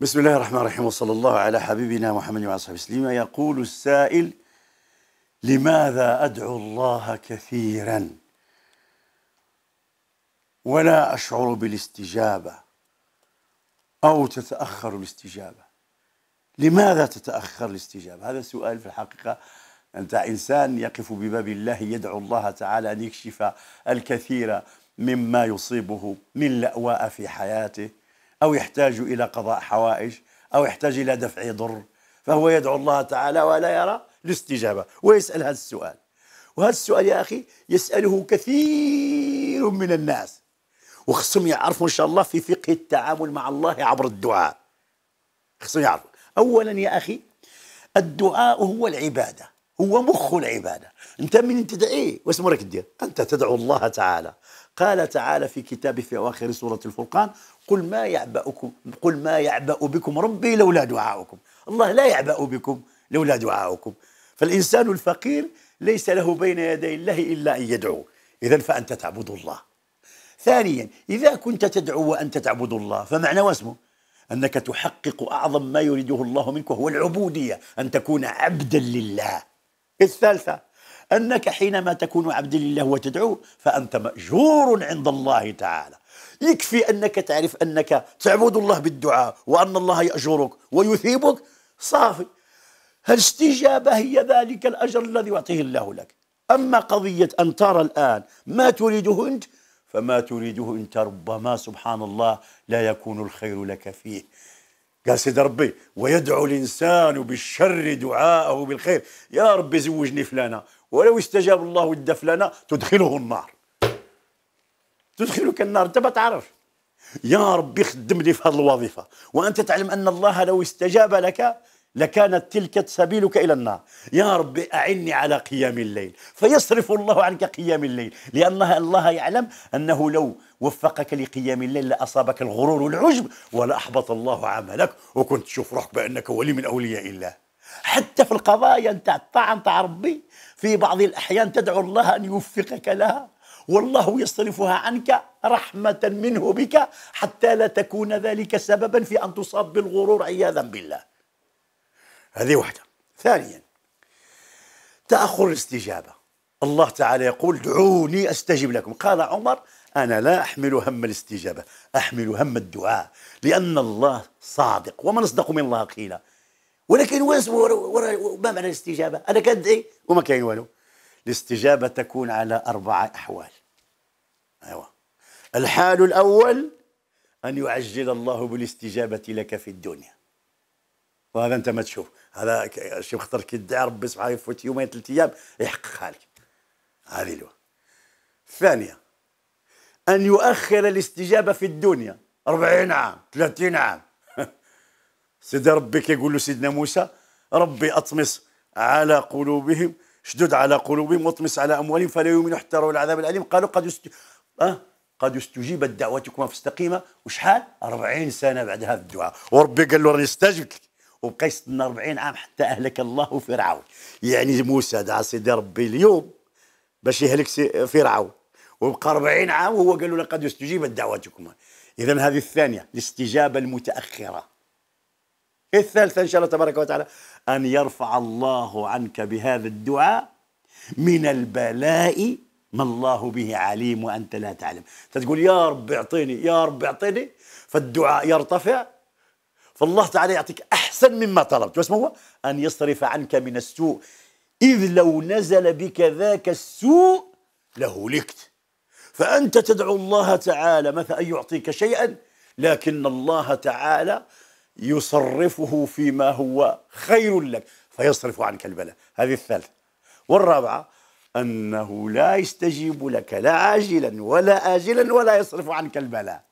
بسم الله الرحمن الرحيم وصلى الله على حبيبنا محمد وعلى صحبه وسلم يقول السائل لماذا ادعو الله كثيرا ولا اشعر بالاستجابه او تتاخر الاستجابه لماذا تتاخر الاستجابه هذا سؤال في الحقيقه انت انسان يقف بباب الله يدعو الله تعالى ان يكشف الكثير مما يصيبه من لاواء في حياته أو يحتاج إلى قضاء حوائج أو يحتاج إلى دفع ضر فهو يدعو الله تعالى ولا يرى الاستجابة ويسأل هذا السؤال وهذا السؤال يا أخي يسأله كثير من الناس وخصهم يعرفوا إن شاء الله في فقه التعامل مع الله عبر الدعاء خصهم يعرفوا أولا يا أخي الدعاء هو العبادة هو مخ العبادة أنت من تدعي واش مرك دير أنت تدعو الله تعالى قال تعالى في كتابه في أواخر سورة الفرقان قل ما يعبأكم قل ما يعبأ بكم ربي لولا دعاؤكم الله لا يعبأ بكم لولا دعاؤكم فالإنسان الفقير ليس له بين يدي الله إلا أن يدعو إذا فأنت تعبد الله ثانيا إذا كنت تدعو وأنت تعبد الله فمعنى واسمه أنك تحقق أعظم ما يريده الله منك وهو العبودية أن تكون عبدا لله الثالثة أنك حينما تكون عبدا لله وتدعو فأنت مأجور عند الله تعالى يكفي أنك تعرف أنك تعبد الله بالدعاء وأن الله يأجرك ويثيبك صافي الاستجابة هي ذلك الأجر الذي يعطيه الله لك أما قضية أن ترى الآن ما تريده أنت فما تريده أنت ربما سبحان الله لا يكون الخير لك فيه قال سيد ربي ويدعو الإنسان بالشر دعاءه بالخير يا ربي زوجني فلانة ولو استجاب الله الدف لنا تدخله النار تدخلك النار انت ما تعرف يا ربي خدم لي في هذه الوظيفه وانت تعلم ان الله لو استجاب لك لكانت تلك سبيلك الى النار يا ربي اعني على قيام الليل فيصرف الله عنك قيام الليل لان الله يعلم انه لو وفقك لقيام الليل لاصابك الغرور والعجب ولاحبط الله عملك وكنت تشوف روحك بانك ولي من اولياء الله حتى في القضايا نتاع الطعن نتاع ربي في بعض الاحيان تدعو الله ان يوفقك لها والله يصرفها عنك رحمه منه بك حتى لا تكون ذلك سببا في ان تصاب بالغرور عياذا بالله هذه واحده ثانيا تاخر الاستجابه الله تعالى يقول دعوني استجب لكم قال عمر انا لا احمل هم الاستجابه احمل هم الدعاء لان الله صادق ومن اصدق من الله قيلا ولكن ما معنى الاستجابه؟ انا كندعي إيه؟ وما كاين والو الاستجابه تكون على اربع احوال ايوا الحال الاول ان يعجل الله بالاستجابه لك في الدنيا وهذا انت ما تشوف هذا شي خطر كيدعي ربي سبحانه يفوت يومين ثلاث ايام يحققها لك هذه له الثانيه ان يؤخر الاستجابه في الدنيا 40 عام 30 عام سيدي ربي كيقول له سيدنا موسى ربي اطمس على قلوبهم شدد على قلوبهم واطمس على اموالهم فلا يؤمنوا حتى يروا العذاب الاليم قالوا قد يست... أه؟ قد استجيبت دعوتكما فاستقيما وشحال 40 سنه بعد هذا الدعاء وربي قال له راني استجبت لك وبقى يستنى 40 عام حتى اهلك الله فرعون يعني موسى دعا سيدي ربي اليوم باش يهلك فرعون وبقى 40 عام وهو قال له لقد استجيبت دعوتكما اذا هذه الثانيه الاستجابه المتاخره الثالثة إن شاء الله تبارك وتعالى أن يرفع الله عنك بهذا الدعاء من البلاء ما الله به عليم وأنت لا تعلم تقول يا رب اعطيني يا رب اعطيني فالدعاء يرتفع فالله تعالى يعطيك أحسن مما طلبت واسمه هو أن يصرف عنك من السوء إذ لو نزل بك ذاك السوء لهلكت فأنت تدعو الله تعالى مثلا أن يعطيك شيئا لكن الله تعالى يصرفه فيما هو خير لك فيصرف عنك البلاء هذه الثالثة والرابعة أنه لا يستجيب لك لا عاجلا ولا آجلا ولا يصرف عنك البلاء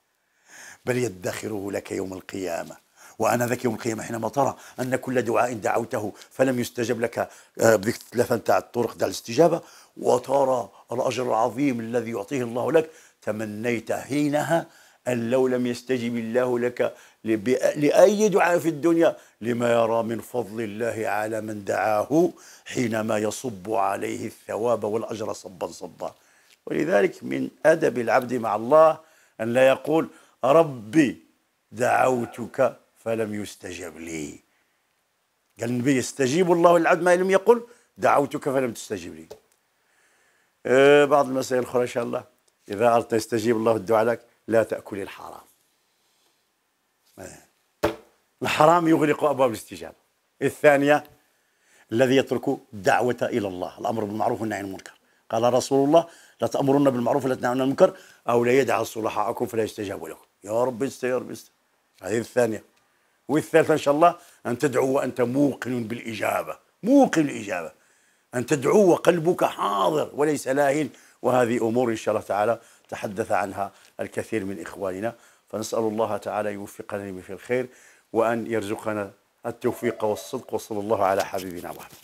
بل يدخره لك يوم القيامة وأنا ذاك يوم القيامة حينما ترى أن كل دعاء دعوته فلم يستجب لك آه، بثلاثة نتاع الطرق تاع الاستجابة وترى الأجر العظيم الذي يعطيه الله لك تمنيت حينها أن لو لم يستجب الله لك لأي دعاء في الدنيا لما يرى من فضل الله على من دعاه حينما يصب عليه الثواب والأجر صبا صبا ولذلك من أدب العبد مع الله أن لا يقول ربي دعوتك فلم يستجب لي قال النبي يستجيب الله للعبد ما لم يقل دعوتك فلم تستجب لي أه، بعض المسائل الأخرى إن شاء الله إذا أردت يستجيب الله الدعاء لك لا تأكل الحرام الحرام يغلق أبواب الاستجابة الثانية الذي يترك الدعوة إلى الله الأمر بالمعروف والنهي عن المنكر قال رسول الله لا تأمرن بالمعروف ولا تنهون عن المنكر أو لا يدعى صلحاءكم فلا يستجاب لكم يا رب استر يا رب استر هذه الثانية والثالثة إن شاء الله أن تدعو وأنت موقن بالإجابة موقن بالإجابة أن تدعو وقلبك حاضر وليس لاهين وهذه أمور إن شاء الله تعالى تحدث عنها الكثير من إخواننا فنسأل الله تعالى يوفقنا في الخير وأن يرزقنا التوفيق والصدق وصلى الله على حبيبنا محمد